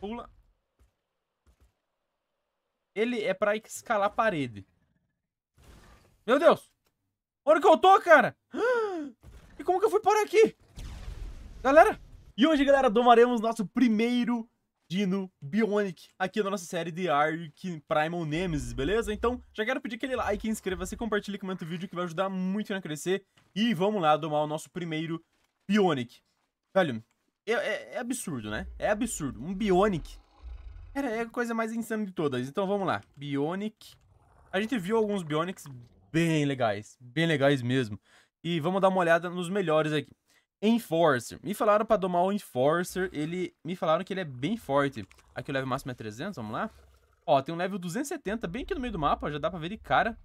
Pula. Ele é pra escalar a parede. Meu Deus! Onde que eu tô, cara? E como que eu fui parar aqui? Galera, e hoje, galera, domaremos nosso primeiro Dino Bionic aqui na nossa série de Ark Primal Nemesis, beleza? Então, já quero pedir aquele like, inscreva-se, compartilhe, comenta o vídeo que vai ajudar muito a crescer. E vamos lá domar o nosso primeiro Bionic. Velho, é, é, é, absurdo, né? É absurdo. Um Bionic. Cara, é a coisa mais insana de todas. Então vamos lá. Bionic. A gente viu alguns Bionics bem legais. Bem legais mesmo. E vamos dar uma olhada nos melhores aqui. Enforcer. Me falaram pra domar o Enforcer. Ele... Me falaram que ele é bem forte. Aqui o level máximo é 300, vamos lá. Ó, tem um level 270 bem aqui no meio do mapa. Já dá pra ver de cara.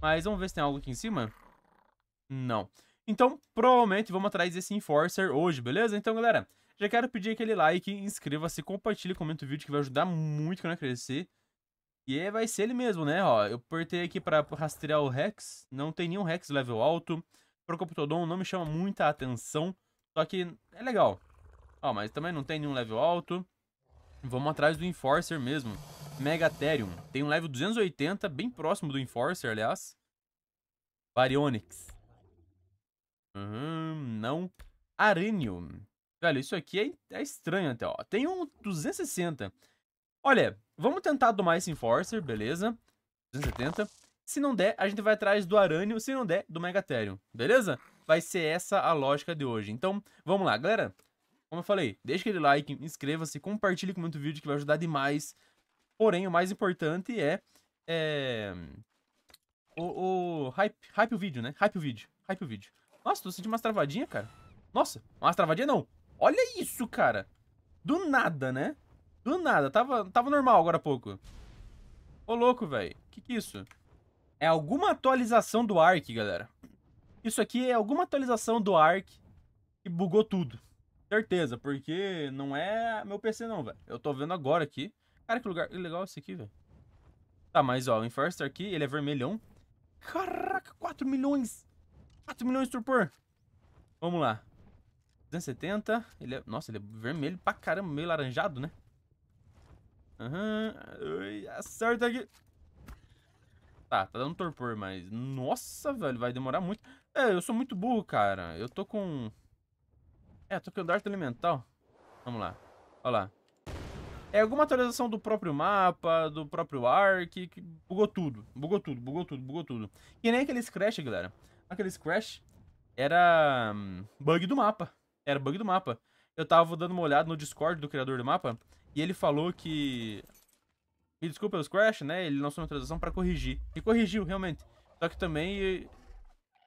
Mas vamos ver se tem algo aqui em cima. Não. Então, provavelmente vamos atrás desse Enforcer hoje, beleza? Então, galera, já quero pedir aquele like, inscreva-se, compartilhe, comenta o vídeo que vai ajudar muito o eu crescer. E é, vai ser ele mesmo, né? Ó, eu apertei aqui pra rastrear o Rex. Não tem nenhum Rex level alto. Procoptodon não me chama muita atenção. Só que é legal. Ó, mas também não tem nenhum level alto. Vamos atrás do Enforcer mesmo. Megatherium. Tem um level 280, bem próximo do Enforcer, aliás. Baryonyx. Uhum, não. Arênio. Velho, isso aqui é, é estranho até, ó. Tem um 260. Olha, vamos tentar domar esse Enforcer, beleza. 270. Se não der, a gente vai atrás do Arânio. Se não der, do Megatherium, beleza? Vai ser essa a lógica de hoje. Então, vamos lá, galera. Como eu falei, deixa aquele like, inscreva-se, compartilhe com muito vídeo que vai ajudar demais. Porém, o mais importante é... é... O, o... Hype, hype o vídeo, né? Hype o vídeo. Hype o vídeo. Nossa, tô sentindo umas travadinhas, cara. Nossa, umas travadinhas não. Olha isso, cara. Do nada, né? Do nada. Tava, tava normal agora há pouco. Ô, louco, velho. Que que é isso? É alguma atualização do Ark, galera. Isso aqui é alguma atualização do Ark que bugou tudo. Certeza, porque não é meu PC não, velho. Eu tô vendo agora aqui. Cara, que lugar legal esse aqui, velho. Tá, mas ó, o Enforcer aqui, ele é vermelhão. Caraca, 4 milhões! 4 milhões de torpor. Vamos lá. 270. Ele é... Nossa, ele é vermelho pra caramba, meio laranjado, né? Aham. Uhum. Acerta aqui. Tá, tá dando torpor, mas... Nossa, velho, vai demorar muito. É, eu sou muito burro, cara. Eu tô com... É, tô com o Dark Elemental. Vamos lá. Olha lá. É alguma atualização do próprio mapa, do próprio arc, que bugou tudo. Bugou tudo, bugou tudo, bugou tudo. Que nem aqueles crash, galera aqueles crash, era hum, bug do mapa. Era bug do mapa. Eu tava dando uma olhada no Discord do criador do mapa e ele falou que... Me desculpa os crash, né? Ele lançou uma atualização pra corrigir. E corrigiu, realmente. Só que também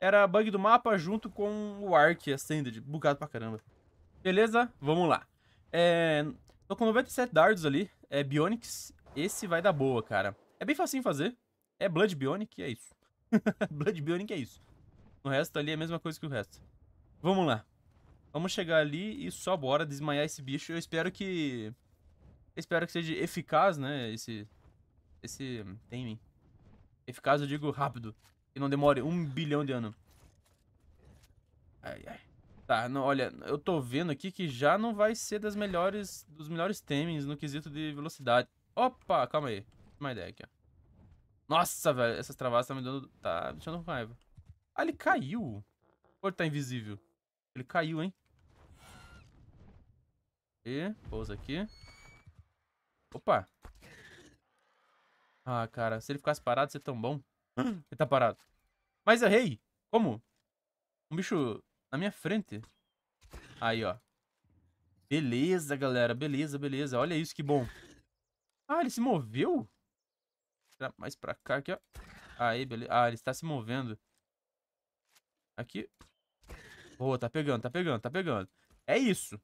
era bug do mapa junto com o Ark Ascended. Bugado pra caramba. Beleza? Vamos lá. É... Tô com 97 dardos ali. É Bionics. Esse vai dar boa, cara. É bem facinho fazer. É Blood Bionic e é isso. Blood Bionic é isso. O resto ali é a mesma coisa que o resto. Vamos lá. Vamos chegar ali e só bora desmaiar esse bicho. Eu espero que... Eu espero que seja eficaz, né? Esse... Esse... Taming. Eficaz eu digo rápido. E não demore um bilhão de anos. Ai, ai. Tá, não, olha, eu tô vendo aqui que já não vai ser das melhores, dos melhores temens no quesito de velocidade. Opa, calma aí. Uma ideia aqui, ó. Nossa, velho, essas travadas tá me dando... Tá me deixando raiva. Ah, ele caiu. Ou ele tá invisível? Ele caiu, hein? E, pousa aqui. Opa. Ah, cara, se ele ficasse parado, seria é tão bom. ele tá parado. Mas errei. Como? Um bicho na minha frente. Aí, ó. Beleza, galera. Beleza, beleza. Olha isso, que bom. Ah, ele se moveu? Mais pra cá aqui, ó. Aí, beleza. Ah, ele está se movendo. Aqui. Boa, tá pegando, tá pegando, tá pegando. É isso.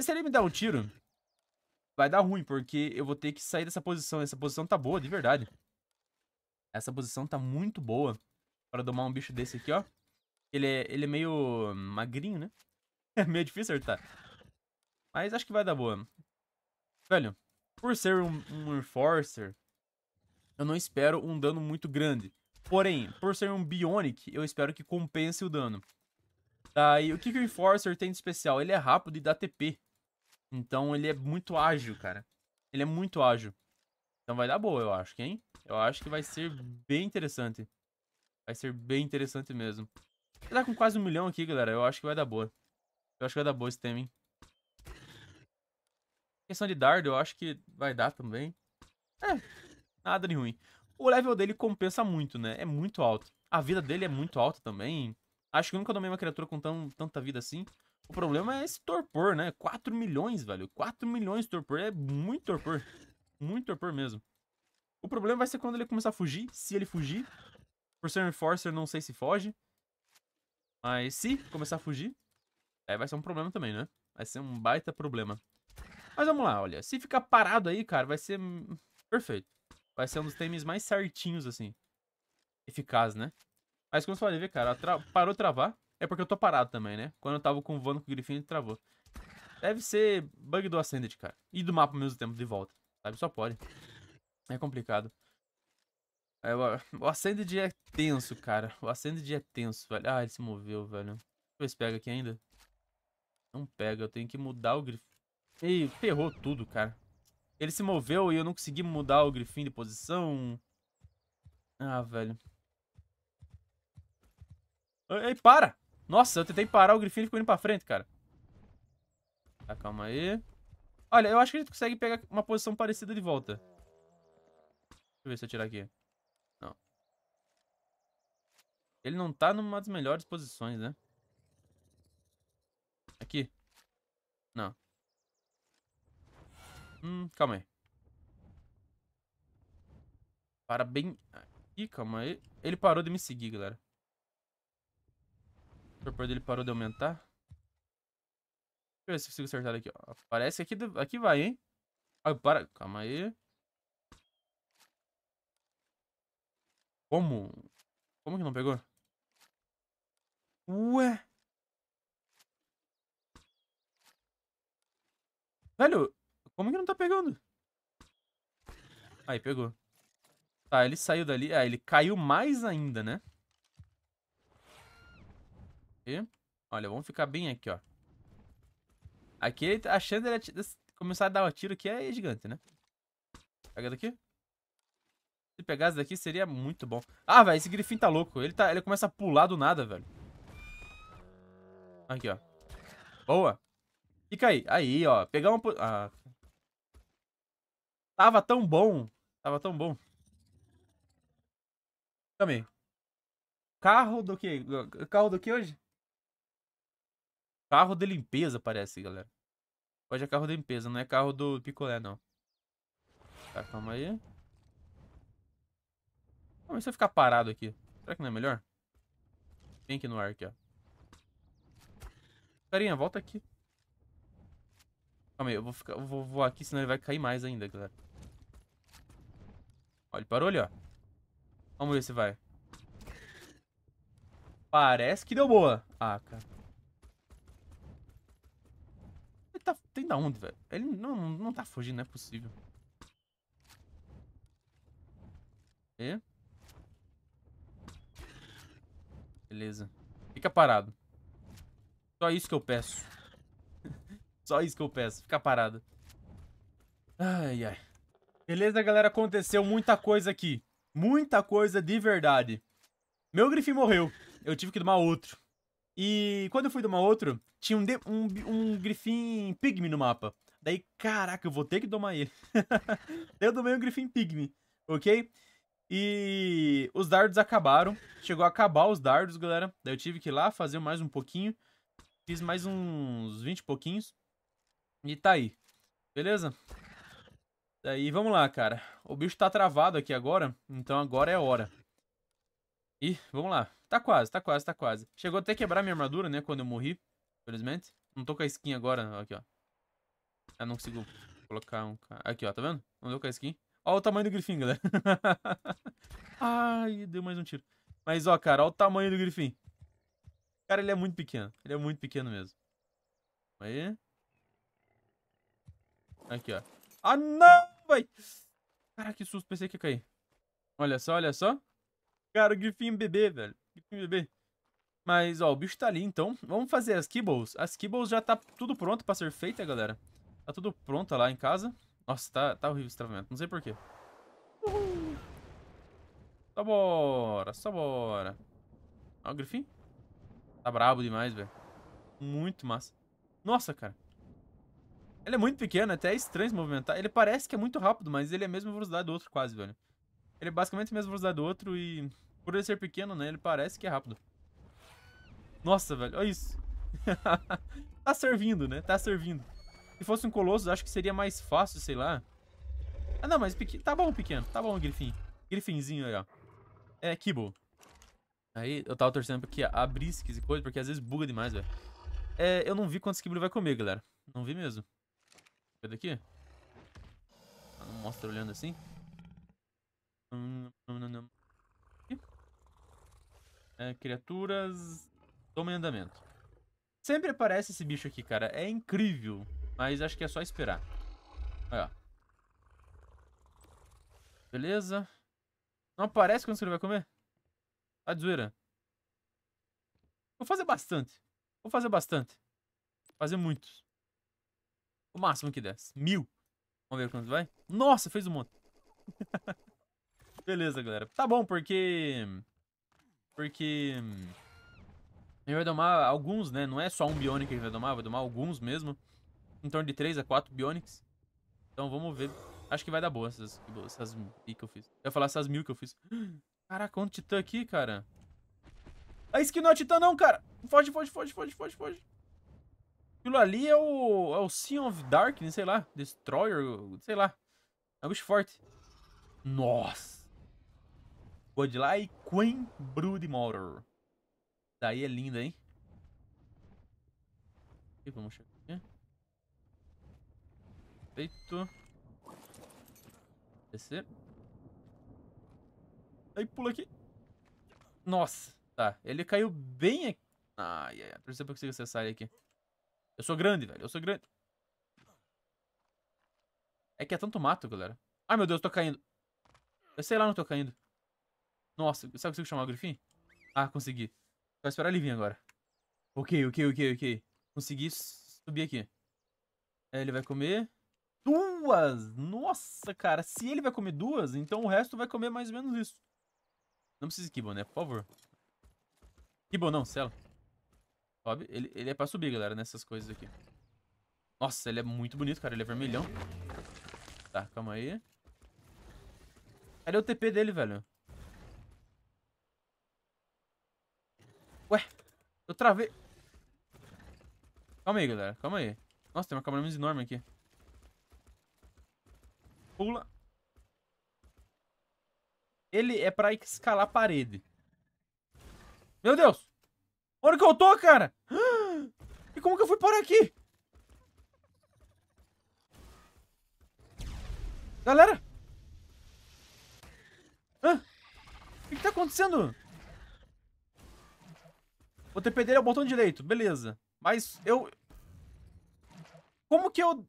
Se ele me dar um tiro, vai dar ruim, porque eu vou ter que sair dessa posição. Essa posição tá boa, de verdade. Essa posição tá muito boa para domar um bicho desse aqui, ó. Ele é, ele é meio magrinho, né? É meio difícil acertar. Mas acho que vai dar boa. Velho, por ser um, um Enforcer, eu não espero um dano muito grande. Porém, por ser um Bionic, eu espero que compense o dano. Tá, e o que, que o Enforcer tem de especial? Ele é rápido e dá TP. Então ele é muito ágil, cara. Ele é muito ágil. Então vai dar boa, eu acho, hein? Eu acho que vai ser bem interessante. Vai ser bem interessante mesmo. Ele tá com quase um milhão aqui, galera. Eu acho que vai dar boa. Eu acho que vai dar boa esse tema, hein? Questão de dardo, eu acho que vai dar também. É, nada de ruim o level dele compensa muito, né? É muito alto. A vida dele é muito alta também. Acho que eu nunca domei uma criatura com tão, tanta vida assim. O problema é esse torpor, né? 4 milhões, velho. 4 milhões de torpor. É muito torpor. Muito torpor mesmo. O problema vai ser quando ele começar a fugir. Se ele fugir. Por ser um Enforcer, não sei se foge. Mas se começar a fugir, aí vai ser um problema também, né? Vai ser um baita problema. Mas vamos lá, olha. Se ficar parado aí, cara, vai ser hum, perfeito. Vai ser um dos times mais certinhos, assim. Eficaz, né? Mas como você pode ver, cara, tra... parou travar. É porque eu tô parado também, né? Quando eu tava com o Vano com o Griffin, ele travou. Deve ser bug do Ascended, cara. E do mapa ao mesmo tempo de volta. Sabe? Só pode. É complicado. É, o Ascended é tenso, cara. O Ascended é tenso, velho. Ah, ele se moveu, velho. Deixa eu ver se pega aqui ainda. Não pega. Eu tenho que mudar o Griffin. Ei, ferrou tudo, cara. Ele se moveu e eu não consegui mudar o Griffin de posição. Ah, velho. Ei, para! Nossa, eu tentei parar, o Griffin ficou indo pra frente, cara. Tá, calma aí. Olha, eu acho que a gente consegue pegar uma posição parecida de volta. Deixa eu ver se eu tirar aqui. Não. Ele não tá numa das melhores posições, né? Aqui? Não. Hum, calma aí. Para bem aqui, calma aí. Ele parou de me seguir, galera. O torpor dele parou de aumentar. Deixa eu ver se consigo acertar aqui, ó. Parece que aqui, aqui vai, hein? Ah, para. Calma aí. Como? Como que não pegou? Ué? Velho, como que não tá pegando? Aí, pegou. Tá, ele saiu dali. Ah, ele caiu mais ainda, né? E, olha, vamos ficar bem aqui, ó. Aqui ele tá achando ele começar a dar um tiro que é gigante, né? Pega daqui. Se pegasse daqui seria muito bom. Ah, velho, esse grifinho tá louco. Ele, tá, ele começa a pular do nada, velho. Aqui, ó. Boa. Fica aí. Aí, ó. Pegar uma... Ah, Tava tão bom. Tava tão bom. Calma aí. Carro do que? Carro do que hoje? Carro de limpeza, parece, galera. Hoje é carro de limpeza, não é carro do picolé, não. Tá, calma aí. Calma, se eu ficar parado aqui, será que não é melhor? Tem aqui no ar, aqui, ó. Carinha, volta aqui. Calma aí, eu vou, ficar, eu vou voar aqui, senão ele vai cair mais ainda, galera. Olha, parou ali, ó. Vamos ver se vai. Parece que deu boa. Ah, cara. Ele tá... Tem da onde, velho? Ele não, não, não tá fugindo, não é possível. E... Beleza. Fica parado. Só isso que eu peço. Só isso que eu peço. Fica parado. Ai, ai. Beleza, galera? Aconteceu muita coisa aqui. Muita coisa de verdade. Meu grifinho morreu. Eu tive que tomar outro. E quando eu fui tomar outro, tinha um, de... um, um pigme no mapa. Daí, caraca, eu vou ter que tomar ele. eu tomei um grifinho pigme, ok? E os dardos acabaram. Chegou a acabar os dardos, galera. Daí eu tive que ir lá fazer mais um pouquinho. Fiz mais uns 20 pouquinhos. E tá aí. Beleza? Daí, vamos lá, cara. O bicho tá travado aqui agora, então agora é a hora. Ih, vamos lá. Tá quase, tá quase, tá quase. Chegou até quebrar minha armadura, né, quando eu morri, felizmente. Não tô com a skin agora, aqui, ó. Ah, não consigo colocar um... Aqui, ó, tá vendo? Não deu com a skin. Ó o tamanho do grifinho, galera. Ai, deu mais um tiro. Mas, ó, cara, ó o tamanho do grifinho. Cara, ele é muito pequeno. Ele é muito pequeno mesmo. Aí. Aqui, ó. Ah, não! foi. Cara, que susto. Pensei que ia cair. Olha só, olha só. Cara, o grifinho bebê, velho. Grifinho bebê. Mas, ó, o bicho tá ali, então. Vamos fazer as kibbles. As kibbles já tá tudo pronto pra ser feita, galera. Tá tudo pronta lá em casa. Nossa, tá, tá horrível esse travamento. Não sei porquê. Só bora, só bora. Ó, o grifinho. Tá brabo demais, velho. Muito massa. Nossa, cara. Ele é muito pequeno, é até é estranho se movimentar. Ele parece que é muito rápido, mas ele é a mesma velocidade do outro quase, velho. Ele é basicamente a mesma velocidade do outro e... Por ele ser pequeno, né, ele parece que é rápido. Nossa, velho, olha isso. tá servindo, né? Tá servindo. Se fosse um colosso, acho que seria mais fácil, sei lá. Ah, não, mas pequ... tá bom pequeno. Tá bom, Grifim. Grifinzinho aí, ó. É, kibo. Aí eu tava torcendo pra que abrisse e coisa, porque às vezes buga demais, velho. É, eu não vi quantos ele vai comer, galera. Não vi mesmo. É daqui? Ah, não mostra olhando assim. Hum, hum, hum, é, criaturas. Toma em andamento. Sempre aparece esse bicho aqui, cara. É incrível. Mas acho que é só esperar. Olha, Beleza. Não aparece quando ele vai comer? Tá de zoeira. Vou fazer bastante. Vou fazer bastante. Fazer muitos. O máximo que desce Mil. Vamos ver quanto vai. Nossa, fez um monte. Beleza, galera. Tá bom, porque... Porque... A gente vai domar alguns, né? Não é só um Bionic que a gente vai domar, vai domar alguns mesmo. Em torno de 3 a 4 Bionics. Então vamos ver. Acho que vai dar boa essas, essas mil que eu fiz. Eu ia falar essas mil que eu fiz. Caraca, quanto titã aqui, cara. A skin não é titã não, cara. Foge, foge, foge, foge, foge, foge. Aquilo ali é o, é o Sea of Darkness, sei lá. Destroyer, sei lá. É um bicho forte. Nossa! Vou lá e Queen Broodmother. Daí é linda, hein? E vamos chegar aqui. Feito. Descer. Aí pula aqui. Nossa, tá. Ele caiu bem aqui. Ai, ai, ai. Perceba que eu consigo acessar ele aqui. Eu sou grande, velho. Eu sou grande. É que é tanto mato, galera. Ai, meu Deus, eu tô caindo. Eu sei lá não tô caindo. Nossa, será que eu consigo chamar o Griffin? Ah, consegui. Vou esperar ele vir agora. Ok, ok, ok, ok. Consegui subir aqui. É, ele vai comer... Duas! Nossa, cara. Se ele vai comer duas, então o resto vai comer mais ou menos isso. Não precisa de Kibon, né? Por favor. Kibon não, Cela. Sobe. Ele, ele é pra subir, galera, nessas coisas aqui. Nossa, ele é muito bonito, cara. Ele é vermelhão. Tá, calma aí. Cadê o TP dele, velho? Ué, eu travei. Calma aí, galera. Calma aí. Nossa, tem uma câmera menos enorme aqui. Pula. Ele é pra escalar a parede. Meu Deus! hora que eu tô, cara! E como que eu fui parar aqui? Galera! Hã? O que, que tá acontecendo? O TP dele é o botão direito, beleza. Mas eu... Como que eu...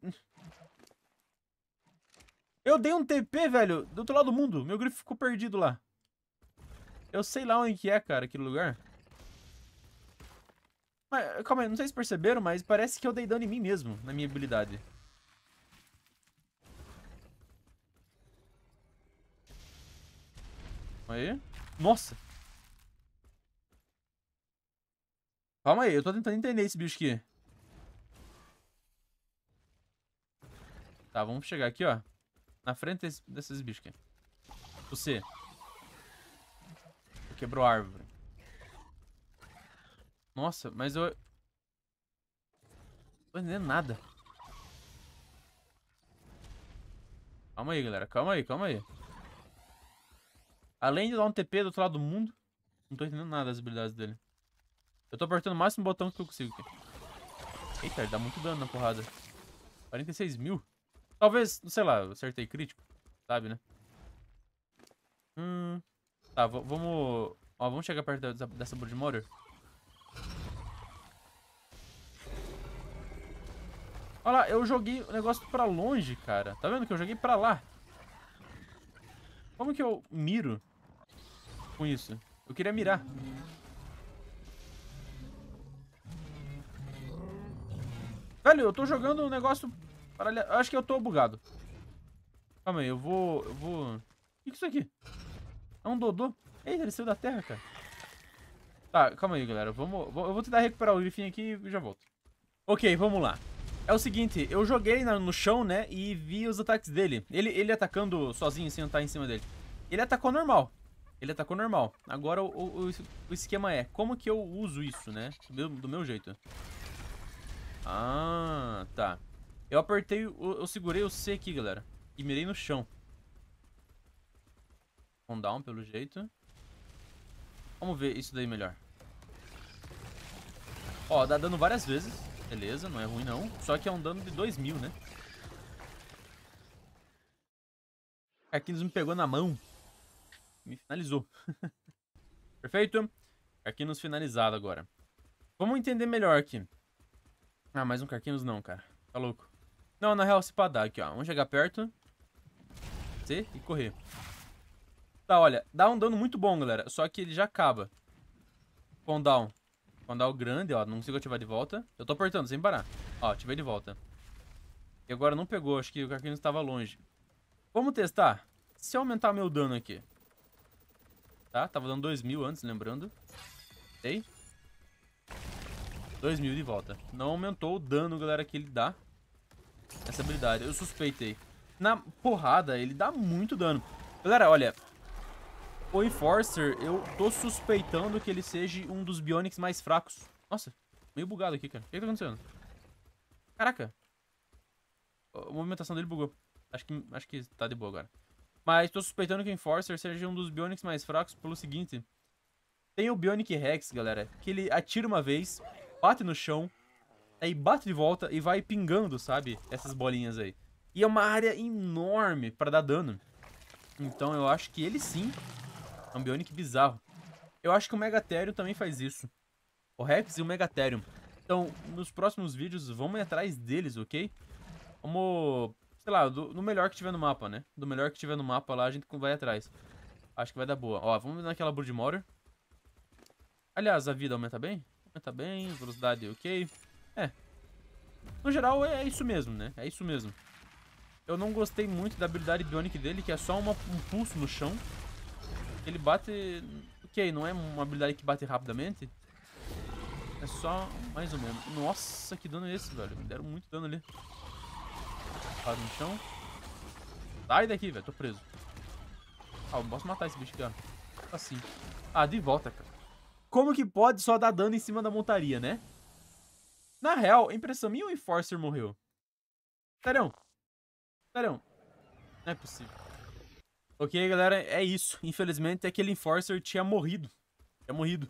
Eu dei um TP, velho, do outro lado do mundo. Meu grifo ficou perdido lá. Eu sei lá onde que é, cara, aquele lugar. Mas, calma aí, não sei se perceberam, mas parece que eu dei dano em mim mesmo, na minha habilidade. Aí. Nossa! Calma aí, eu tô tentando entender esse bicho aqui. Tá, vamos chegar aqui, ó. Na frente desses bichos aqui. Você. Quebrou a árvore. Nossa, mas eu... Não tô entendendo nada. Calma aí, galera. Calma aí, calma aí. Além de dar um TP do outro lado do mundo, não tô entendendo nada das habilidades dele. Eu tô apertando o máximo botão que eu consigo aqui. Eita, ele dá muito dano na porrada. 46 mil. Talvez, sei lá, eu acertei crítico. Sabe, né? Hum... Tá, vamos... Ó, vamos chegar perto dessa, dessa Blood Motor. Olha lá, eu joguei o negócio pra longe, cara. Tá vendo que eu joguei pra lá? Como que eu miro com isso? Eu queria mirar. Velho, eu tô jogando um negócio... Paralel... Eu acho que eu tô bugado. Calma aí, eu vou... Eu vou... O que é isso aqui? É um dodô? Eita, ele saiu da terra, cara. Tá, calma aí, galera. Vamos... Eu vou tentar recuperar o grifinho aqui e já volto. Ok, vamos lá. É o seguinte, eu joguei no chão, né, e vi os ataques dele. Ele, ele atacando sozinho, sem estar em cima dele. Ele atacou normal. Ele atacou normal. Agora o, o, o esquema é, como que eu uso isso, né? Do meu, do meu jeito. Ah, tá. Eu apertei, eu, eu segurei o C aqui, galera. E mirei no chão. On down, pelo jeito. Vamos ver isso daí melhor. Ó, dá dano várias vezes. Beleza, não é ruim não. Só que é um dano de 2 mil, né? Arquinos me pegou na mão. Me finalizou. Perfeito. Carquinhos finalizado agora. Vamos entender melhor aqui. Ah, mais um carquinhos não, cara. Tá louco. Não, na real, se pá dar aqui, ó. Vamos chegar perto. C e correr. Tá, olha. Dá um dano muito bom, galera. Só que ele já acaba. Bom down. Quando dá o grande, ó. Não consigo ativar de volta. Eu tô apertando sem parar. Ó, ativei de volta. E agora não pegou. Acho que o Carquinhos estava longe. Vamos testar. Se eu aumentar meu dano aqui. Tá? Tava dando 2 mil antes, lembrando. Dei. 2 mil de volta. Não aumentou o dano, galera, que ele dá. Essa habilidade. Eu suspeitei. Na porrada, ele dá muito dano. Galera, olha, o Enforcer, eu tô suspeitando que ele seja um dos Bionics mais fracos. Nossa, meio bugado aqui, cara. O que, que tá acontecendo? Caraca. A movimentação dele bugou. Acho que, acho que tá de boa agora. Mas tô suspeitando que o Enforcer seja um dos Bionics mais fracos pelo seguinte. Tem o Bionic Rex, galera, que ele atira uma vez, bate no chão, aí bate de volta e vai pingando, sabe? Essas bolinhas aí. E é uma área enorme pra dar dano. Então eu acho que ele sim um Bionic bizarro. Eu acho que o Megatherium também faz isso. O Rex e o Megatherium. Então, nos próximos vídeos, vamos atrás deles, ok? Vamos, sei lá, do, do, melhor que tiver no mapa, né? Do melhor que tiver no mapa lá, a gente vai atrás. Acho que vai dar boa. Ó, vamos naquela Broodmore. Aliás, a vida aumenta bem? Aumenta bem, velocidade ok. É. No geral, é, é isso mesmo, né? É isso mesmo. Eu não gostei muito da habilidade bionic dele, que é só uma, um pulso no chão. Ele bate... Ok, não é uma habilidade que bate rapidamente. É só mais ou menos. Nossa, que dano é esse, velho? Me deram muito dano ali. Para no chão. Sai daqui, velho. Tô preso. Ah, eu posso matar esse bicho, ó. Assim. Ah, de volta, cara. Como que pode só dar dano em cima da montaria, né? Na real, impressão minha o Enforcer morreu? Sério? Sério? Não é possível. Ok, galera, é isso. Infelizmente, aquele Enforcer tinha morrido. Tinha morrido.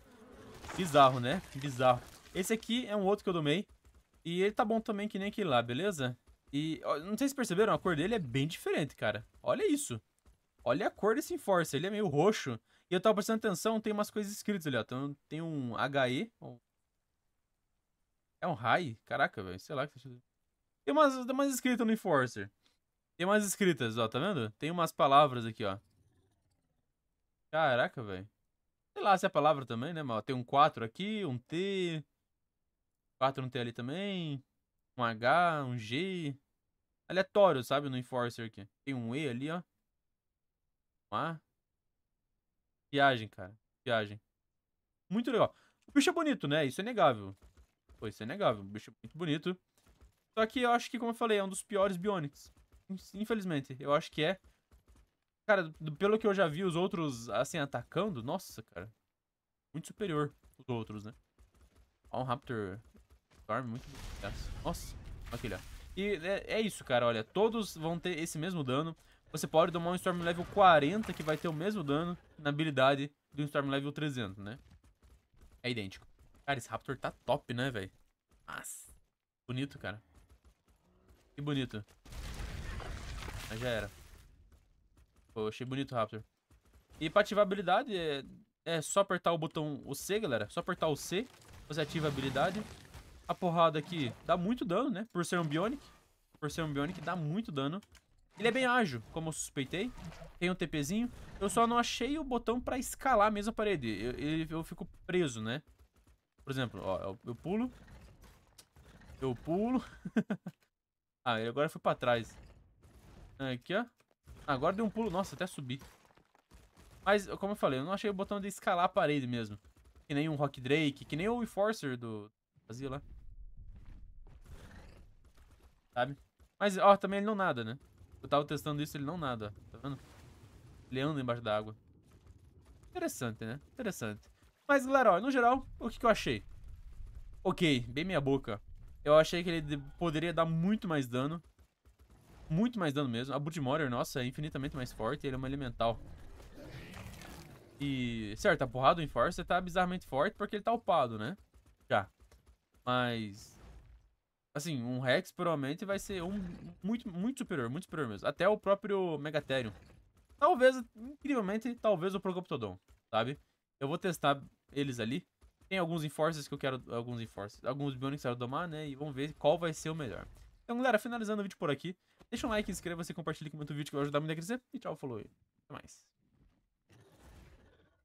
Bizarro, né? Bizarro. Esse aqui é um outro que eu domei. E ele tá bom também que nem aquele lá, beleza? E ó, não sei se perceberam, a cor dele é bem diferente, cara. Olha isso. Olha a cor desse Enforcer. Ele é meio roxo. E eu tava prestando atenção, tem umas coisas escritas ali, ó. tem um HE. É um high? Caraca, velho. Sei lá. Tá tem umas, tem umas escritas no Enforcer. Tem umas escritas, ó, tá vendo? Tem umas palavras aqui, ó. Caraca, velho. Sei lá se é a palavra também, né? Mas tem um 4 aqui, um T. 4 um T ali também. Um H, um G. Aleatório, sabe? No Enforcer aqui. Tem um E ali, ó. Um A. Viagem, cara. Viagem. Muito legal. O bicho é bonito, né? Isso é negável. Pô, isso é negável. O bicho é muito bonito. Só que eu acho que, como eu falei, é um dos piores Bionics. Infelizmente, eu acho que é. Cara, pelo que eu já vi os outros, assim, atacando, nossa, cara. Muito superior os outros, né? Ó, um Raptor Storm, muito Nossa, aquele, ó. E é, é isso, cara, olha. Todos vão ter esse mesmo dano. Você pode domar um Storm level 40, que vai ter o mesmo dano na habilidade do Storm level 300, né? É idêntico. Cara, esse Raptor tá top, né, velho? Nossa. Bonito, cara. Que bonito. Mas já era. Pô, achei bonito o Raptor. E pra ativar a habilidade, é, é só apertar o botão o C, galera. Só apertar o C, você ativa a habilidade. A porrada aqui dá muito dano, né? Por ser um Bionic. Por ser um Bionic, dá muito dano. Ele é bem ágil, como eu suspeitei. Tem um TPzinho. Eu só não achei o botão pra escalar mesmo a parede. Eu, eu, eu fico preso, né? Por exemplo, ó, eu, eu pulo. Eu pulo. ah, ele agora foi pra trás. Aqui, ó. Agora deu um pulo. Nossa, até subi. Mas, como eu falei, eu não achei o botão de escalar a parede mesmo. Que nem um Rock Drake, que nem o Enforcer do... Brasil, lá. Sabe? Mas, ó, também ele não nada, né? Eu tava testando isso, ele não nada. Tá vendo? Ele anda embaixo da água. Interessante, né? Interessante. Mas, galera, ó, no geral, o que, que eu achei? Ok, bem minha boca. Eu achei que ele poderia dar muito mais dano muito mais dano mesmo. A Budmortar, nossa, é infinitamente mais forte. Ele é uma elemental. E, certo, a porrada do Enforcer tá bizarramente forte porque ele tá upado, né? Já. Mas... Assim, um Rex provavelmente vai ser um muito, muito superior, muito superior mesmo. Até o próprio Megatherium. Talvez, incrivelmente, talvez o Procoptodon, sabe? Eu vou testar eles ali. Tem alguns Enforcers que eu quero... Alguns Enforcers. Alguns Bionics que eu quero domar, né? E vamos ver qual vai ser o melhor. Então, galera, finalizando o vídeo por aqui. Deixa um like, inscreva-se, compartilhe, com o vídeo que vai ajudar muito a crescer. E tchau, falou e até mais.